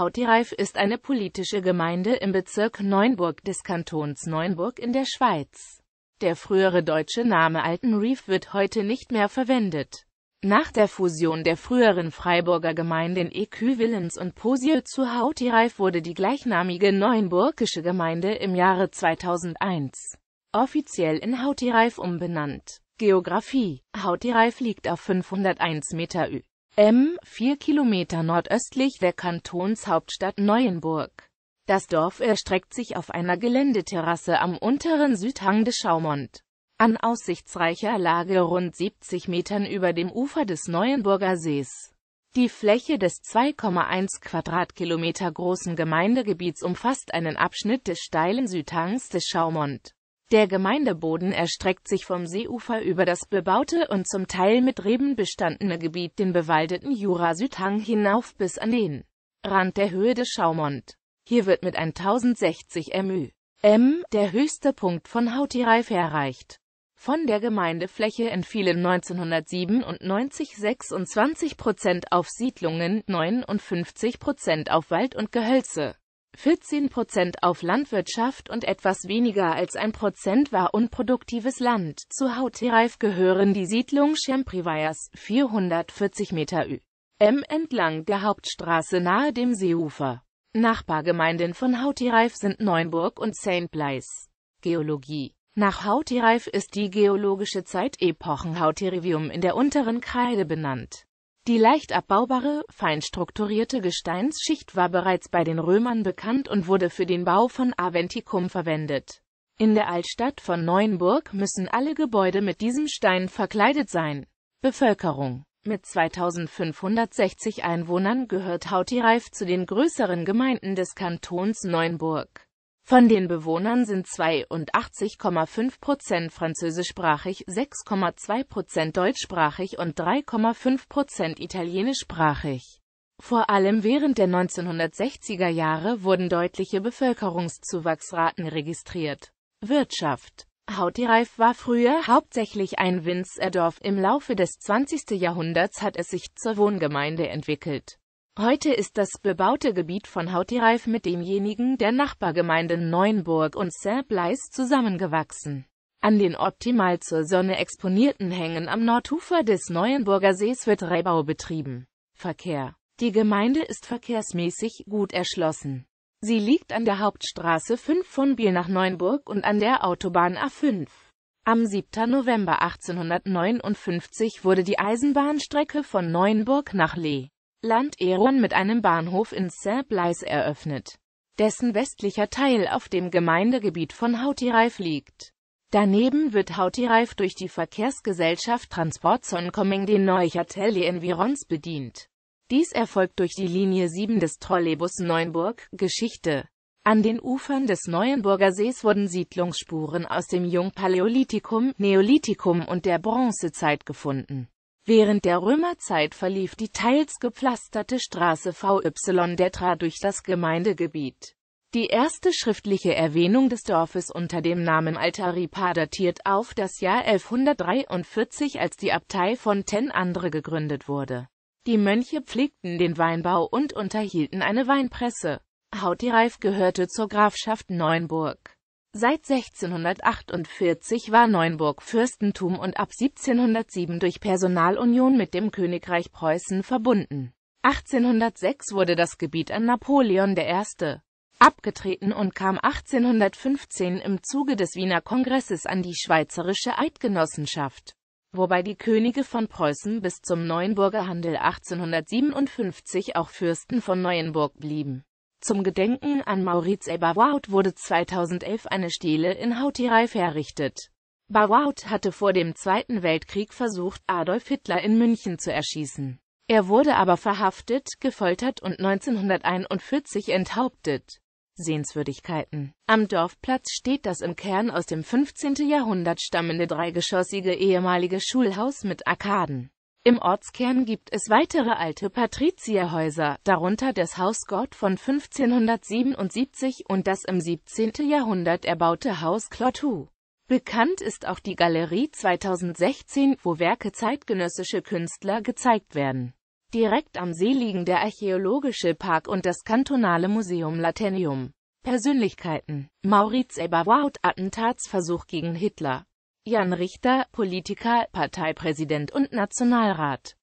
Hautireif ist eine politische Gemeinde im Bezirk Neuenburg des Kantons Neuenburg in der Schweiz. Der frühere deutsche Name Altenrief wird heute nicht mehr verwendet. Nach der Fusion der früheren Freiburger Gemeinden EQ Willens und Posiel zu Hautireif wurde die gleichnamige Neuenburgische Gemeinde im Jahre 2001 offiziell in Hautireif umbenannt. Geografie Hautireif liegt auf 501 Meter Ü m, vier Kilometer nordöstlich der Kantonshauptstadt Neuenburg. Das Dorf erstreckt sich auf einer Geländeterrasse am unteren Südhang des Schaumont. An aussichtsreicher Lage rund 70 Metern über dem Ufer des Neuenburger Sees. Die Fläche des 2,1 Quadratkilometer großen Gemeindegebiets umfasst einen Abschnitt des steilen Südhangs des Schaumont. Der Gemeindeboden erstreckt sich vom Seeufer über das bebaute und zum Teil mit Reben bestandene Gebiet den bewaldeten Jura-Südhang hinauf bis an den Rand der Höhe des Schaumont. Hier wird mit 1060 mü. m der höchste Punkt von Hautireif erreicht. Von der Gemeindefläche entfielen 1997 26 Prozent auf Siedlungen, 59 Prozent auf Wald und Gehölze. 14% auf Landwirtschaft und etwas weniger als 1% war unproduktives Land. Zu Hautereif gehören die Siedlung Schemprivayas, 440 Meter m entlang der Hauptstraße nahe dem Seeufer. Nachbargemeinden von Hautereif sind Neuenburg und St. Bleis. Geologie Nach Hautereif ist die geologische Zeitepochen Hauterivium in der unteren Kreide benannt. Die leicht abbaubare, fein strukturierte Gesteinsschicht war bereits bei den Römern bekannt und wurde für den Bau von Aventicum verwendet. In der Altstadt von Neuenburg müssen alle Gebäude mit diesem Stein verkleidet sein. Bevölkerung Mit 2560 Einwohnern gehört Hautireif zu den größeren Gemeinden des Kantons Neuenburg. Von den Bewohnern sind 82,5 Prozent französischsprachig, 6,2 Prozent deutschsprachig und 3,5 Prozent italienischsprachig. Vor allem während der 1960er Jahre wurden deutliche Bevölkerungszuwachsraten registriert. Wirtschaft Hautireif war früher hauptsächlich ein Winzerdorf, im Laufe des 20. Jahrhunderts hat es sich zur Wohngemeinde entwickelt. Heute ist das bebaute Gebiet von Hautireif mit demjenigen der Nachbargemeinden Neuenburg und Saint-Bleis zusammengewachsen. An den optimal zur Sonne exponierten Hängen am Nordufer des Neuenburger Sees wird Reibau betrieben. Verkehr Die Gemeinde ist verkehrsmäßig gut erschlossen. Sie liegt an der Hauptstraße 5 von Biel nach Neuenburg und an der Autobahn A5. Am 7. November 1859 wurde die Eisenbahnstrecke von Neuenburg nach Lee Land Landeron mit einem Bahnhof in Saint-Blaise eröffnet, dessen westlicher Teil auf dem Gemeindegebiet von Hautireif liegt. Daneben wird Hautireif durch die Verkehrsgesellschaft Transport Soncoming den Neuchâtel Environs bedient. Dies erfolgt durch die Linie 7 des Trolleybus Neuenburg, Geschichte. An den Ufern des Neuenburger Sees wurden Siedlungsspuren aus dem Jungpaläolithikum, Neolithikum und der Bronzezeit gefunden. Während der Römerzeit verlief die teils gepflasterte Straße VY der Tra durch das Gemeindegebiet. Die erste schriftliche Erwähnung des Dorfes unter dem Namen Altaripa datiert auf das Jahr 1143, als die Abtei von Ten Andre gegründet wurde. Die Mönche pflegten den Weinbau und unterhielten eine Weinpresse. Hautireif gehörte zur Grafschaft Neuenburg. Seit 1648 war Neuenburg Fürstentum und ab 1707 durch Personalunion mit dem Königreich Preußen verbunden. 1806 wurde das Gebiet an Napoleon I. abgetreten und kam 1815 im Zuge des Wiener Kongresses an die Schweizerische Eidgenossenschaft, wobei die Könige von Preußen bis zum Neuenburger Handel 1857 auch Fürsten von Neuenburg blieben zum Gedenken an Maurice Eberwoud wurde 2011 eine Stele in Hauterei verrichtet. Barwoud hatte vor dem Zweiten Weltkrieg versucht, Adolf Hitler in München zu erschießen. Er wurde aber verhaftet, gefoltert und 1941 enthauptet. Sehenswürdigkeiten Am Dorfplatz steht das im Kern aus dem 15. Jahrhundert stammende dreigeschossige ehemalige Schulhaus mit Arkaden. Im Ortskern gibt es weitere alte Patrizierhäuser, darunter das Haus Gott von 1577 und das im 17. Jahrhundert erbaute Haus Clotou. Bekannt ist auch die Galerie 2016, wo Werke zeitgenössische Künstler gezeigt werden. Direkt am See liegen der Archäologische Park und das kantonale Museum Latinium. Persönlichkeiten Mauriz Eberwaut Attentatsversuch gegen Hitler Jan Richter, Politiker, Parteipräsident und Nationalrat.